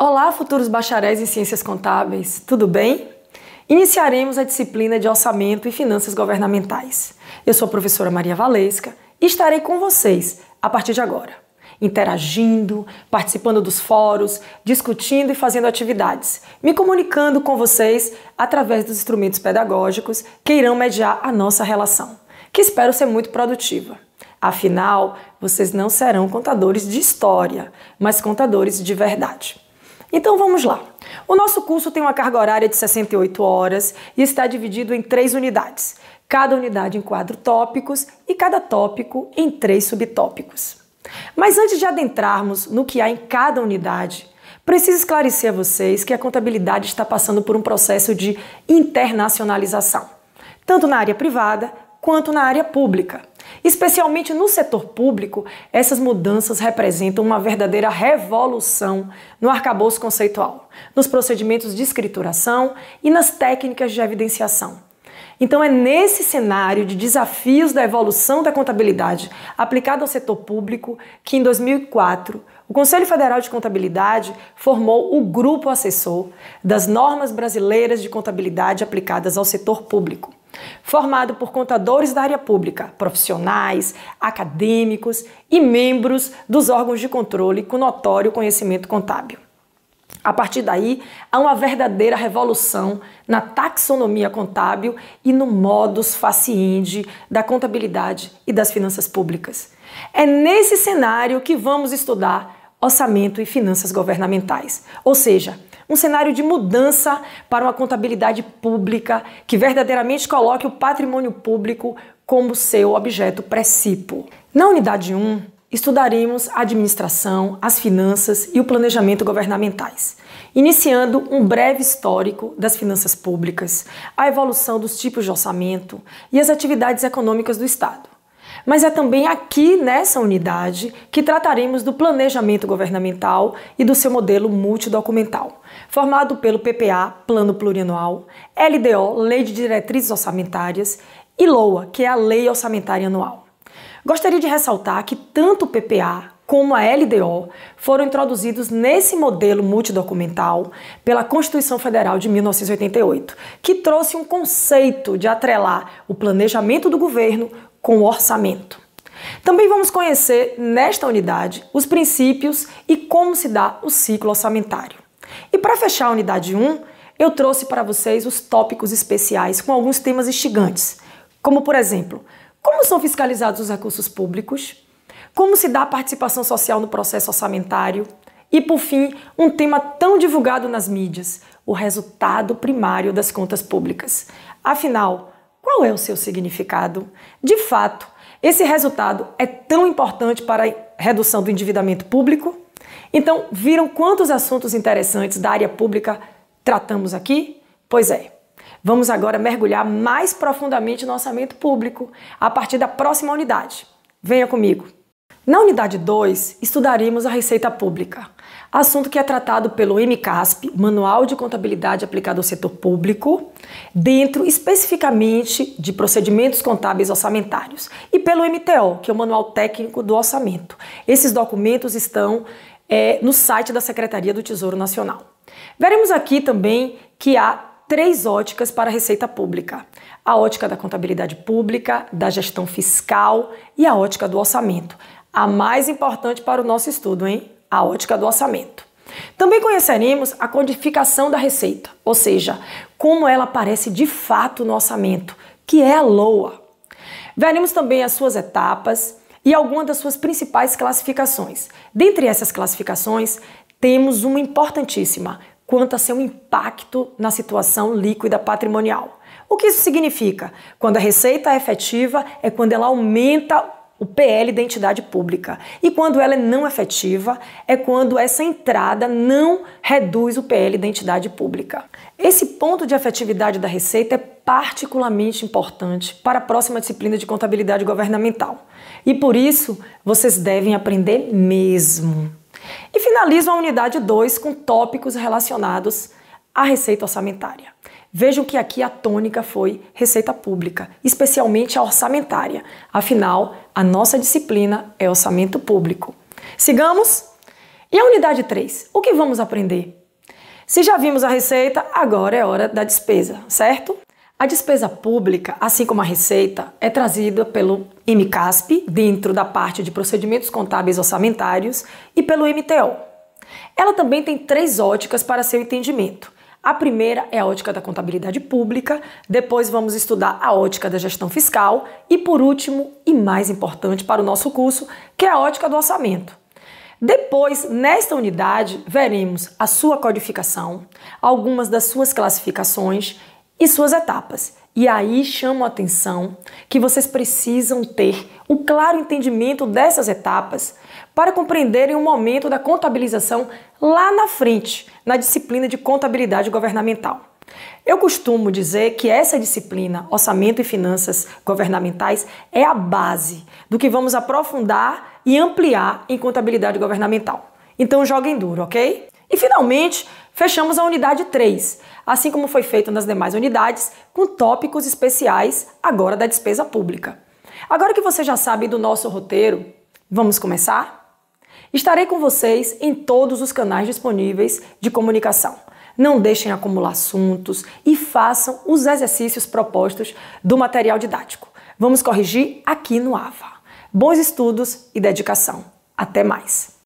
Olá, futuros bacharéis em ciências contábeis, tudo bem? Iniciaremos a disciplina de Orçamento e Finanças Governamentais. Eu sou a professora Maria Valesca e estarei com vocês a partir de agora, interagindo, participando dos fóruns, discutindo e fazendo atividades, me comunicando com vocês através dos instrumentos pedagógicos que irão mediar a nossa relação, que espero ser muito produtiva. Afinal, vocês não serão contadores de história, mas contadores de verdade. Então vamos lá. O nosso curso tem uma carga horária de 68 horas e está dividido em três unidades. Cada unidade em quatro tópicos e cada tópico em três subtópicos. Mas antes de adentrarmos no que há em cada unidade, preciso esclarecer a vocês que a contabilidade está passando por um processo de internacionalização, tanto na área privada quanto na área pública. Especialmente no setor público, essas mudanças representam uma verdadeira revolução no arcabouço conceitual, nos procedimentos de escrituração e nas técnicas de evidenciação. Então, é nesse cenário de desafios da evolução da contabilidade aplicada ao setor público que, em 2004, o Conselho Federal de Contabilidade formou o Grupo Assessor das Normas Brasileiras de Contabilidade Aplicadas ao Setor Público formado por contadores da área pública, profissionais, acadêmicos e membros dos órgãos de controle com notório conhecimento contábil. A partir daí, há uma verdadeira revolução na taxonomia contábil e no modus faciendi da contabilidade e das finanças públicas. É nesse cenário que vamos estudar orçamento e finanças governamentais, ou seja, um cenário de mudança para uma contabilidade pública que verdadeiramente coloque o patrimônio público como seu objeto precípio. Na unidade 1, estudaremos a administração, as finanças e o planejamento governamentais, iniciando um breve histórico das finanças públicas, a evolução dos tipos de orçamento e as atividades econômicas do Estado mas é também aqui nessa unidade que trataremos do planejamento governamental e do seu modelo multidocumental, formado pelo PPA, Plano Plurianual, LDO, Lei de Diretrizes Orçamentárias, e LOA, que é a Lei Orçamentária Anual. Gostaria de ressaltar que tanto o PPA como a LDO foram introduzidos nesse modelo multidocumental pela Constituição Federal de 1988, que trouxe um conceito de atrelar o planejamento do governo com o orçamento. Também vamos conhecer nesta unidade os princípios e como se dá o ciclo orçamentário. E para fechar a unidade 1, eu trouxe para vocês os tópicos especiais com alguns temas instigantes, como por exemplo, como são fiscalizados os recursos públicos? como se dá a participação social no processo orçamentário e, por fim, um tema tão divulgado nas mídias, o resultado primário das contas públicas. Afinal, qual é o seu significado? De fato, esse resultado é tão importante para a redução do endividamento público? Então, viram quantos assuntos interessantes da área pública tratamos aqui? Pois é. Vamos agora mergulhar mais profundamente no orçamento público a partir da próxima unidade. Venha comigo! Na unidade 2, estudaremos a receita pública, assunto que é tratado pelo MCASP, Manual de Contabilidade Aplicado ao Setor Público, dentro especificamente de procedimentos contábeis orçamentários, e pelo MTO, que é o Manual Técnico do Orçamento. Esses documentos estão é, no site da Secretaria do Tesouro Nacional. Veremos aqui também que há três óticas para a receita pública: a ótica da contabilidade pública, da gestão fiscal e a ótica do orçamento a mais importante para o nosso estudo, hein? A ótica do orçamento. Também conheceremos a codificação da receita, ou seja, como ela aparece de fato no orçamento, que é a LOA. Veremos também as suas etapas e algumas das suas principais classificações. Dentre essas classificações, temos uma importantíssima quanto a seu impacto na situação líquida patrimonial. O que isso significa? Quando a receita é efetiva é quando ela aumenta o PL Identidade Pública. E quando ela é não efetiva, é quando essa entrada não reduz o PL Identidade Pública. Esse ponto de efetividade da receita é particularmente importante para a próxima disciplina de contabilidade governamental. E por isso, vocês devem aprender mesmo. E finalizo a unidade 2 com tópicos relacionados à receita orçamentária. Vejam que aqui a tônica foi receita pública, especialmente a orçamentária. Afinal, a nossa disciplina é orçamento público. Sigamos? E a unidade 3? O que vamos aprender? Se já vimos a receita, agora é hora da despesa, certo? A despesa pública, assim como a receita, é trazida pelo MCASP, dentro da parte de procedimentos contábeis orçamentários, e pelo MTO. Ela também tem três óticas para seu entendimento: a primeira é a ótica da contabilidade pública, depois vamos estudar a ótica da gestão fiscal e, por último, e mais importante para o nosso curso, que é a ótica do orçamento. Depois, nesta unidade, veremos a sua codificação, algumas das suas classificações e suas etapas. E aí chamo a atenção que vocês precisam ter o claro entendimento dessas etapas para compreenderem o momento da contabilização lá na frente, na disciplina de contabilidade governamental. Eu costumo dizer que essa disciplina, Orçamento e Finanças Governamentais, é a base do que vamos aprofundar e ampliar em contabilidade governamental. Então joguem duro, ok? E finalmente, Fechamos a unidade 3, assim como foi feito nas demais unidades, com tópicos especiais agora da despesa pública. Agora que você já sabe do nosso roteiro, vamos começar? Estarei com vocês em todos os canais disponíveis de comunicação. Não deixem acumular assuntos e façam os exercícios propostos do material didático. Vamos corrigir aqui no AVA. Bons estudos e dedicação. Até mais!